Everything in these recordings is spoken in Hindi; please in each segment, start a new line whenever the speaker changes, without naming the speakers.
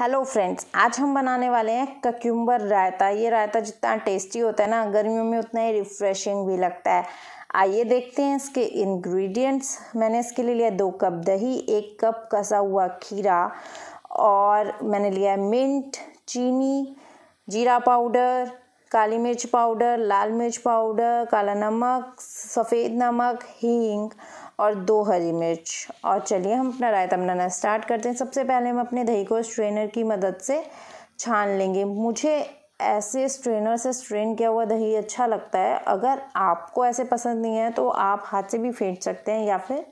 हेलो फ्रेंड्स आज हम बनाने वाले हैं कक्यूम्बर रायता ये रायता जितना टेस्टी होता है ना गर्मियों में उतना ही रिफ्रेशिंग भी लगता है आइए देखते हैं इसके इंग्रेडिएंट्स मैंने इसके लिए लिया दो कप दही एक कप कसा हुआ खीरा और मैंने लिया मिंट चीनी जीरा पाउडर काली मिर्च पाउडर लाल मिर्च पाउडर काला नमक सफ़ेद नमक हींग और दो हरी मिर्च और चलिए हम अपना रायता बनाना स्टार्ट करते हैं सबसे पहले हम अपने दही को स्ट्रेनर की मदद से छान लेंगे मुझे ऐसे स्ट्रेनर से स्ट्रेन किया हुआ दही अच्छा लगता है अगर आपको ऐसे पसंद नहीं है तो आप हाथ से भी फेंट सकते हैं या फिर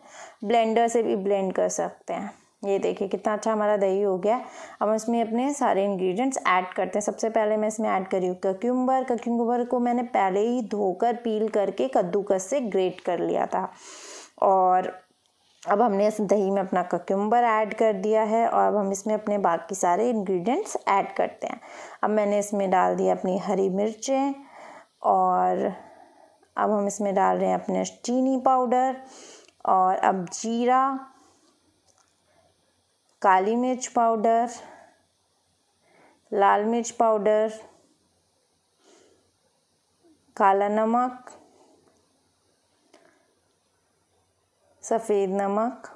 ब्लेंडर से भी ब्लेंड कर सकते हैं ये देखिए कितना अच्छा हमारा दही हो गया अब हम इसमें अपने सारे इंग्रेडिएंट्स ऐड करते हैं सबसे पहले मैं इसमें ऐड करी हूँ कक्यूम्बर कक्यूम्बर को मैंने पहले ही धोकर पील करके कद्दूकस से ग्रेट कर लिया था और अब हमने इस दही में अपना कक्यूम्बर ऐड कर दिया है और अब हम इसमें अपने बाकी सारे इंग्रेडिएंट्स ऐड करते हैं अब मैंने इसमें डाल दिया अपनी हरी मिर्चें और अब हम इसमें डाल रहे हैं अपने चीनी पाउडर और अब जीरा काली मिर्च पाउडर लाल मिर्च पाउडर काला नमक सफ़ेद नमक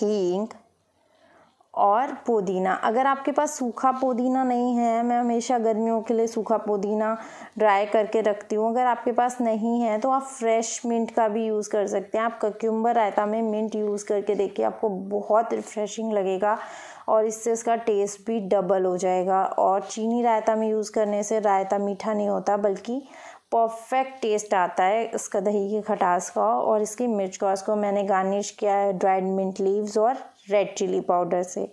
हींग और पुदीना अगर आपके पास सूखा पुदीना नहीं है मैं हमेशा गर्मियों के लिए सूखा पुदीना ड्राई करके रखती हूँ अगर आपके पास नहीं है तो आप फ्रेश मिंट का भी यूज़ कर सकते हैं आप कक्यूम्बर रायता में मिंट यूज़ करके देखिए आपको बहुत रिफ्रेशिंग लगेगा और इससे इसका टेस्ट भी डबल हो जाएगा और चीनी रायता में यूज़ करने से रायता मीठा नहीं होता बल्कि परफेक्ट टेस्ट आता है इसका दही की खटास का और इसकी मिर्च का उसको मैंने गार्निश किया है ड्राइड मिंट लीव्स और रेड चिली पाउडर से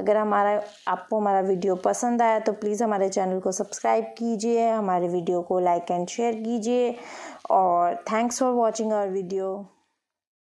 अगर हमारा आपको हमारा वीडियो पसंद आया तो प्लीज़ हमारे चैनल को सब्सक्राइब कीजिए हमारे वीडियो को लाइक एंड शेयर कीजिए और thanks for watching our video